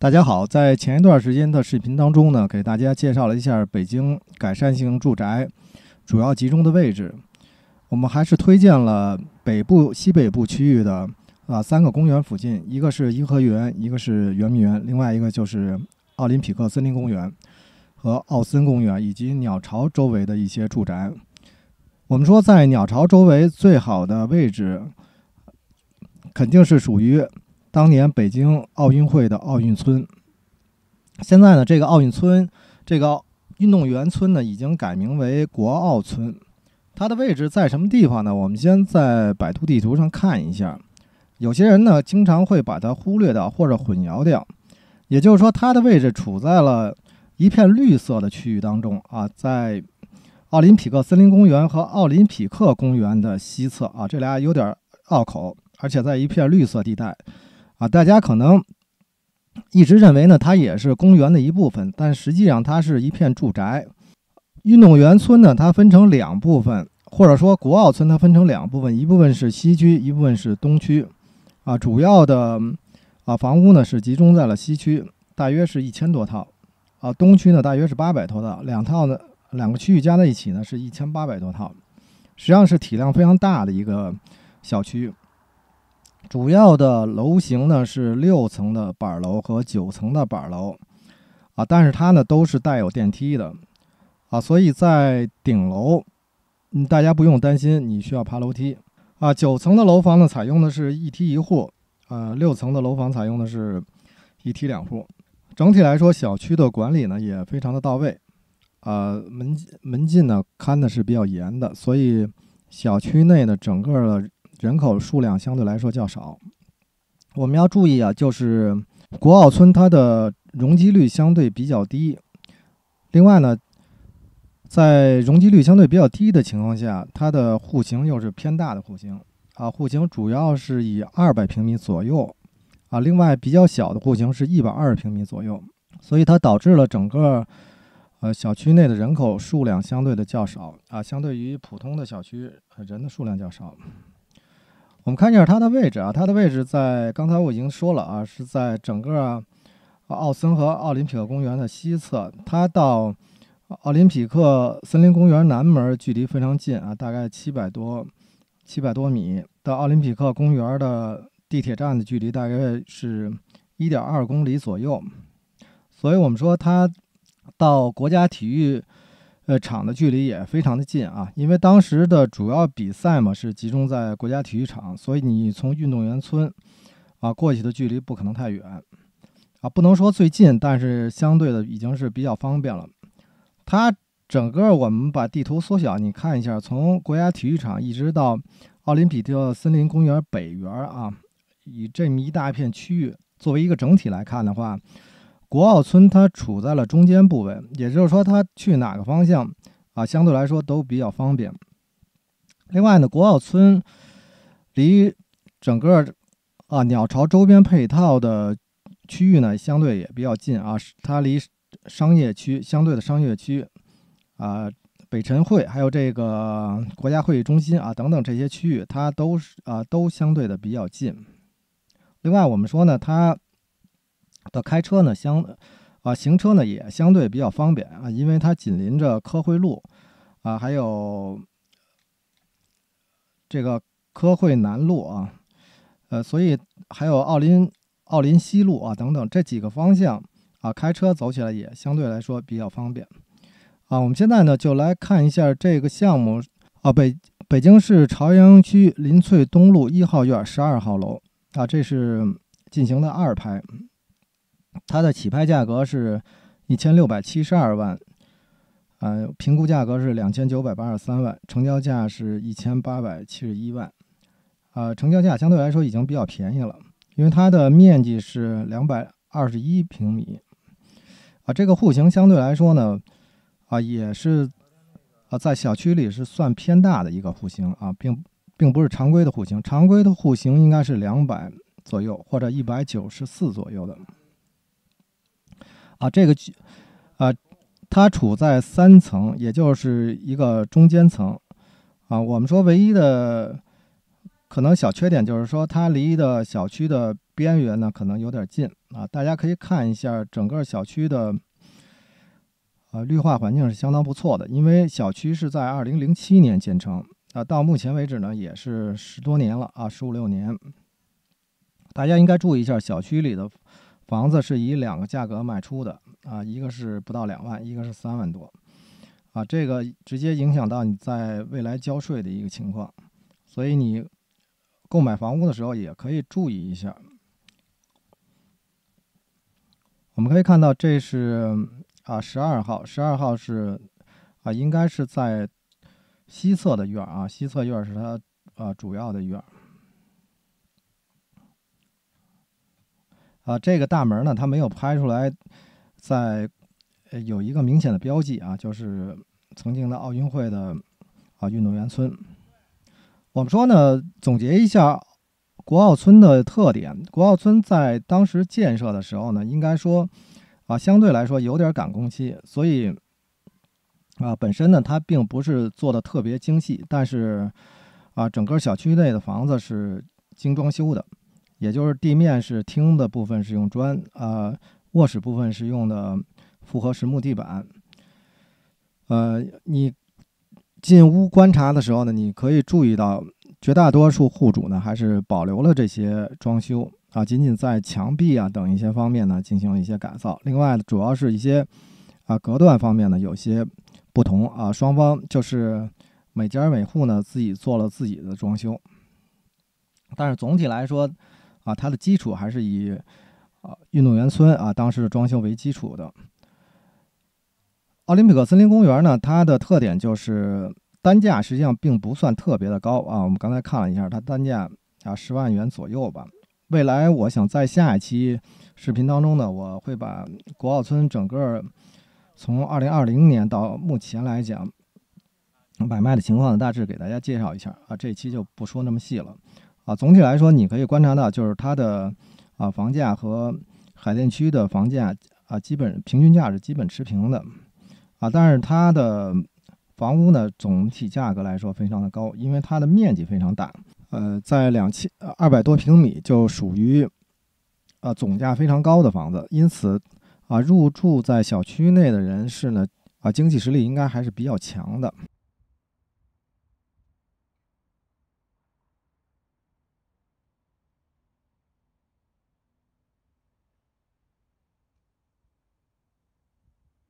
大家好，在前一段时间的视频当中呢，给大家介绍了一下北京改善型住宅主要集中的位置。我们还是推荐了北部、西北部区域的啊三个公园附近，一个是颐和园，一个是圆明园，另外一个就是奥林匹克森林公园和奥森公园以及鸟巢周围的一些住宅。我们说，在鸟巢周围最好的位置，肯定是属于。当年北京奥运会的奥运村，现在呢，这个奥运村、这个运动员村呢，已经改名为国奥村。它的位置在什么地方呢？我们先在百度地图上看一下。有些人呢，经常会把它忽略掉或者混淆掉。也就是说，它的位置处在了一片绿色的区域当中啊，在奥林匹克森林公园和奥林匹克公园的西侧啊，这俩有点拗口，而且在一片绿色地带。啊，大家可能一直认为呢，它也是公园的一部分，但实际上它是一片住宅。运动员村呢，它分成两部分，或者说国奥村它分成两部分，一部分是西区，一部分是东区。啊，主要的啊房屋呢是集中在了西区，大约是一千多套。啊，东区呢大约是八百多套，两套呢两个区域加在一起呢是一千八百多套，实际上是体量非常大的一个小区。主要的楼型呢是六层的板楼和九层的板楼，啊，但是它呢都是带有电梯的，啊，所以在顶楼，嗯，大家不用担心，你需要爬楼梯啊。九层的楼房呢采用的是一梯一户，呃，六层的楼房采用的是，一梯两户。整体来说，小区的管理呢也非常的到位，啊，门门禁呢看的是比较严的，所以小区内的整个的。人口数量相对来说较少，我们要注意啊，就是国奥村它的容积率相对比较低，另外呢，在容积率相对比较低的情况下，它的户型又是偏大的户型啊，户型主要是以二百平米左右啊，另外比较小的户型是一百二十平米左右，所以它导致了整个呃小区内的人口数量相对的较少啊，相对于普通的小区，人的数量较少。我们看一下它的位置啊，它的位置在刚才我已经说了啊，是在整个奥森和奥林匹克公园的西侧，它到奥林匹克森林公园南门距离非常近啊，大概七百多七百多米，到奥林匹克公园的地铁站的距离大概是一点二公里左右，所以我们说它到国家体育。呃，场的距离也非常的近啊，因为当时的主要比赛嘛是集中在国家体育场，所以你从运动员村啊过去的距离不可能太远啊，不能说最近，但是相对的已经是比较方便了。它整个我们把地图缩小，你看一下，从国家体育场一直到奥林匹克森林公园北园啊，以这么一大片区域作为一个整体来看的话。国奥村它处在了中间部位，也就是说它去哪个方向啊，相对来说都比较方便。另外呢，国奥村离整个啊鸟巢周边配套的区域呢，相对也比较近啊。它离商业区相对的商业区啊，北辰会还有这个国家会议中心啊等等这些区域，它都是啊都相对的比较近。另外我们说呢，它的开车呢，相啊行车呢也相对比较方便啊，因为它紧邻着科慧路啊，还有这个科慧南路啊，呃，所以还有奥林奥林西路啊等等这几个方向啊，开车走起来也相对来说比较方便啊。我们现在呢就来看一下这个项目啊，北北京市朝阳区林萃东路一号院十二号楼啊，这是进行的二拍。它的起拍价格是，一千六百七十二万，呃，评估价格是两千九百八十三万，成交价是一千八百七十一万，呃，成交价相对来说已经比较便宜了，因为它的面积是两百二十一平米，啊，这个户型相对来说呢，啊，也是，啊，在小区里是算偏大的一个户型啊，并并不是常规的户型，常规的户型应该是两百左右或者一百九十四左右的。啊，这个，啊，它处在三层，也就是一个中间层，啊，我们说唯一的可能小缺点就是说它离的小区的边缘呢可能有点近，啊，大家可以看一下整个小区的，呃，绿化环境是相当不错的，因为小区是在二零零七年建成，啊，到目前为止呢也是十多年了，啊，十五六年，大家应该注意一下小区里的。房子是以两个价格卖出的啊，一个是不到两万，一个是三万多，啊，这个直接影响到你在未来交税的一个情况，所以你购买房屋的时候也可以注意一下。我们可以看到，这是啊，十二号，十二号是啊，应该是在西侧的院儿啊，西侧院儿是它啊主要的院儿。啊，这个大门呢，它没有拍出来，在呃有一个明显的标记啊，就是曾经的奥运会的啊运动员村。我们说呢，总结一下国奥村的特点，国奥村在当时建设的时候呢，应该说啊相对来说有点赶工期，所以啊本身呢它并不是做的特别精细，但是啊整个小区内的房子是精装修的。也就是地面是厅的部分是用砖啊，卧室部分是用的复合实木地板。呃，你进屋观察的时候呢，你可以注意到绝大多数户主呢还是保留了这些装修啊，仅仅在墙壁啊等一些方面呢进行了一些改造。另外呢，主要是一些啊隔断方面呢有些不同啊，双方就是每家每户呢自己做了自己的装修，但是总体来说。啊，它的基础还是以啊运动员村啊当时的装修为基础的。奥林匹克森林公园呢，它的特点就是单价实际上并不算特别的高啊。我们刚才看了一下，它单价啊十万元左右吧。未来我想在下一期视频当中呢，我会把国奥村整个从二零二零年到目前来讲买卖的情况呢，大致给大家介绍一下啊。这一期就不说那么细了。啊，总体来说，你可以观察到，就是它的，啊，房价和海淀区的房价啊，基本平均价是基本持平的，啊，但是它的房屋呢，总体价格来说非常的高，因为它的面积非常大，呃，在两千二百多平米就属于，呃，总价非常高的房子，因此，啊，入住在小区内的人士呢，啊，经济实力应该还是比较强的。